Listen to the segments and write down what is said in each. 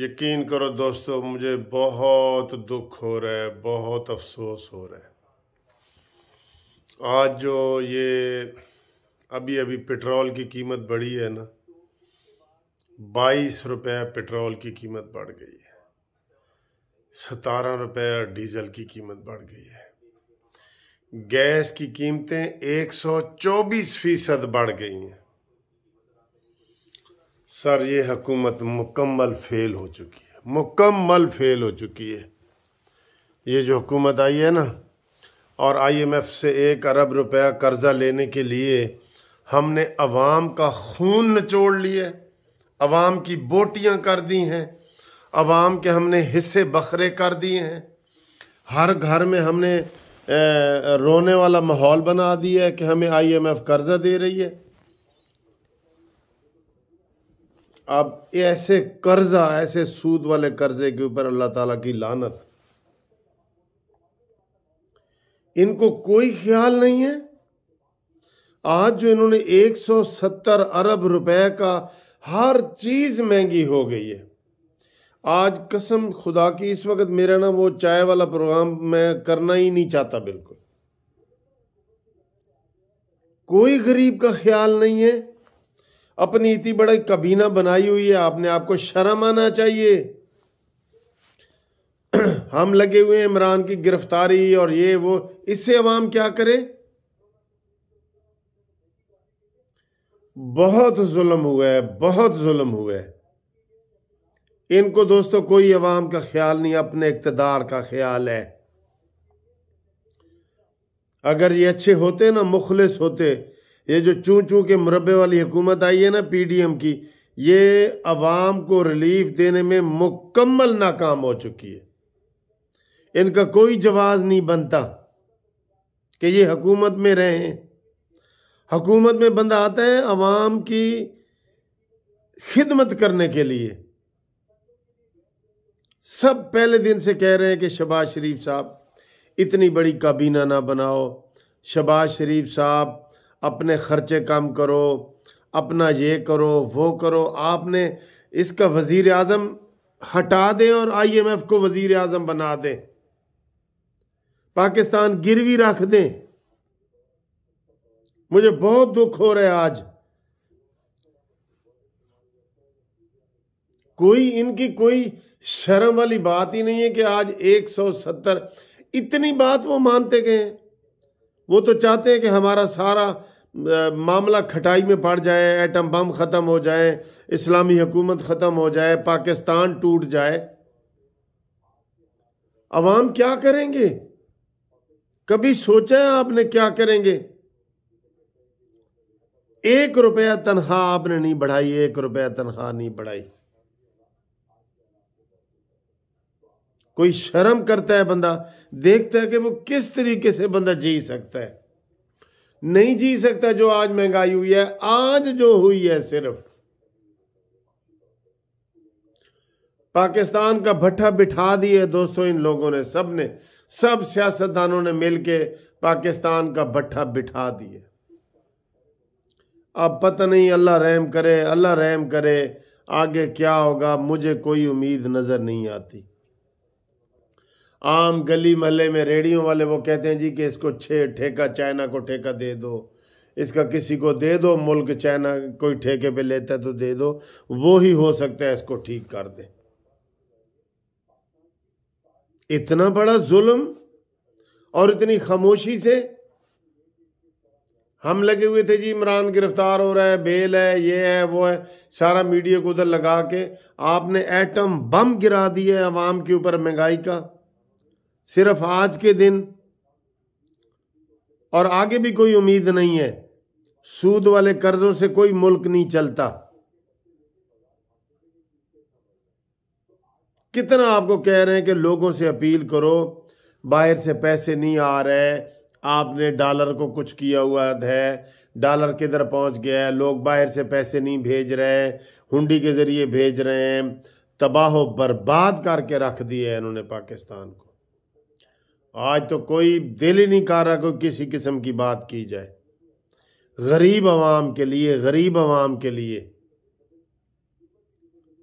यकीन करो दोस्तों मुझे बहुत दुख हो रहा है बहुत अफसोस हो रहा है आज जो ये अभी अभी पेट्रोल की कीमत बढ़ी है ना बाईस रुपये पेट्रोल की कीमत बढ़ गई है सतारह रुपये डीजल की कीमत बढ़ गई है गैस की कीमतें एक सौ चौबीस फीसद बढ़ गई हैं सर ये हकूमत मुकम्मल फेल हो चुकी है मुकम्मल फेल हो चुकी है ये जो हुकूमत आई है ना और आईएमएफ से एक अरब रुपया कर्ज़ा लेने के लिए हमने अवाम का खून निचोड़ लिया अवाम की बोटियां कर दी हैं अवाम के हमने हिस्से बखरे कर दिए हैं हर घर में हमने रोने वाला माहौल बना दिया है कि हमें आईएमएफ कर्ज़ा दे रही है अब ऐसे कर्जा ऐसे सूद वाले कर्जे के ऊपर अल्लाह ताला की लानत इनको कोई ख्याल नहीं है आज जो इन्होंने 170 अरब रुपए का हर चीज महंगी हो गई है आज कसम खुदा की इस वक्त मेरा ना वो चाय वाला प्रोग्राम मैं करना ही नहीं चाहता बिल्कुल कोई गरीब का ख्याल नहीं है अपनी इतनी बड़ी कबीना बनाई हुई है आपने आपको शर्म आना चाहिए हम लगे हुए हैं इमरान की गिरफ्तारी और ये वो इससे अवाम क्या करे बहुत जुल्म हुआ है बहुत जुल्म हुआ है इनको दोस्तों कोई अवाम का ख्याल नहीं अपने इकतदार का ख्याल है अगर ये अच्छे होते ना मुखलिस होते ये जो चू चू के मुरबे वाली हुकूमत आई है ना पीडीएम की ये अवाम को रिलीफ देने में मुकम्मल नाकाम हो चुकी है इनका कोई जवाब नहीं बनता कि ये हकूमत में रहें हकूमत में बंदा आता है अवाम की खिदमत करने के लिए सब पहले दिन से कह रहे हैं कि शबाज शरीफ साहब इतनी बड़ी काबीना ना बनाओ शबाज शरीफ साहब अपने खर्चे कम करो अपना ये करो वो करो आपने इसका वजीर आजम हटा दें और आई एम एफ़ को वजीर आजम बना दें पाकिस्तान गिरवी रख दें मुझे बहुत दुख हो रहा है आज कोई इनकी कोई शर्म वाली बात ही नहीं है कि आज 170 इतनी बात वो मानते गए हैं वो तो चाहते हैं कि हमारा सारा मामला खटाई में पड़ जाए एटम बम ख़त्म हो जाए इस्लामी हुकूमत ख़त्म हो जाए पाकिस्तान टूट जाए अवाम क्या करेंगे कभी सोचा है आपने क्या करेंगे एक रुपया तनख्वाह आपने नहीं बढ़ाई एक रुपया तनख्वाह नहीं बढ़ाई कोई शर्म करता है बंदा देखता है कि वो किस तरीके से बंदा जी सकता है नहीं जी सकता जो आज महंगाई हुई है आज जो हुई है सिर्फ पाकिस्तान का भट्ठा बिठा दिए दोस्तों इन लोगों ने सब ने सब सियासतदानों ने मिलके पाकिस्तान का भट्ठा बिठा दिए अब पता नहीं अल्लाह रहम करे अल्लाह रहम करे आगे क्या होगा मुझे कोई उम्मीद नज़र नहीं आती आम गली महल्ले में रेडियो वाले वो कहते हैं जी कि इसको छे ठेका चाइना को ठेका दे दो इसका किसी को दे दो मुल्क चाइना कोई ठेके पे लेता है तो दे दो वो ही हो सकता है इसको ठीक कर दे इतना बड़ा जुल्म और इतनी खामोशी से हम लगे हुए थे जी इमरान गिरफ्तार हो रहा है बेल है ये है वो है सारा मीडिया को उधर लगा के आपने एटम बम गिरा दिया है अवाम के ऊपर महंगाई का सिर्फ आज के दिन और आगे भी कोई उम्मीद नहीं है सूद वाले कर्जों से कोई मुल्क नहीं चलता कितना आपको कह रहे हैं कि लोगों से अपील करो बाहर से पैसे नहीं आ रहे आपने डॉलर को कुछ किया हुआ है डॉलर किधर पहुंच गया है लोग बाहर से पैसे नहीं भेज रहे हुंडी के ज़रिए भेज रहे हैं तबाह बर्बाद करके रख दिए है इन्होंने पाकिस्तान को आज तो कोई दिल ही नहीं कर रहा कोई किसी किस्म की बात की जाए गरीब आवाम के लिए गरीब आवाम के लिए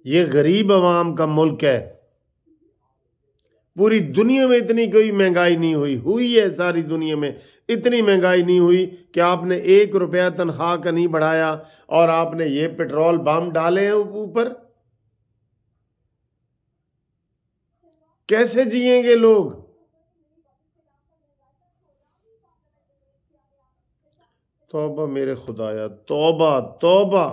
ये गरीब आवाम का मुल्क है पूरी दुनिया में इतनी कोई महंगाई नहीं हुई हुई है सारी दुनिया में इतनी महंगाई नहीं हुई कि आपने एक रुपया तनख्वाह का नहीं बढ़ाया और आपने ये पेट्रोल बम डाले हैं ऊपर कैसे जिएंगे लोग तोबा मेरे खुदाया तोबा तोबा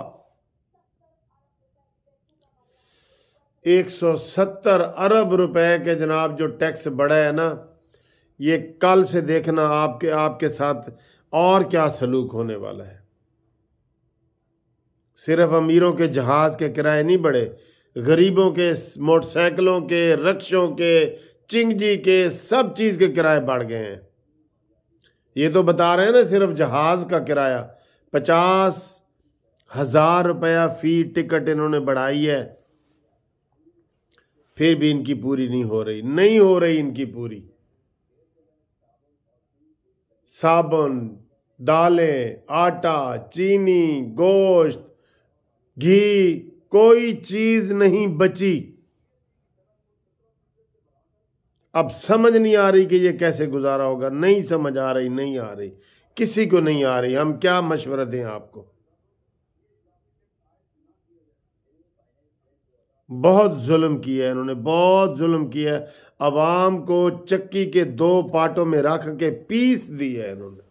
एक सौ सत्तर अरब रुपए के जनाब जो टैक्स बढ़ा है ना ये कल से देखना आपके आपके साथ और क्या सलूक होने वाला है सिर्फ अमीरों के जहाज़ के किराए नहीं बढ़े गरीबों के मोटरसाइकिलों के रक्षों के चिंगजी के सब चीज़ के किराए बढ़ गए हैं ये तो बता रहे हैं ना सिर्फ जहाज का किराया पचास हजार रुपया फी टिकट इन्होंने बढ़ाई है फिर भी इनकी पूरी नहीं हो रही नहीं हो रही इनकी पूरी साबुन दालें आटा चीनी गोश्त घी कोई चीज नहीं बची अब समझ नहीं आ रही कि ये कैसे गुजारा होगा नहीं समझ आ रही नहीं आ रही किसी को नहीं आ रही हम क्या मशवरा दें आपको बहुत जुल्म किया है इन्होंने बहुत जुल्म किया है आवाम को चक्की के दो पार्टों में रख के पीस दी है इन्होंने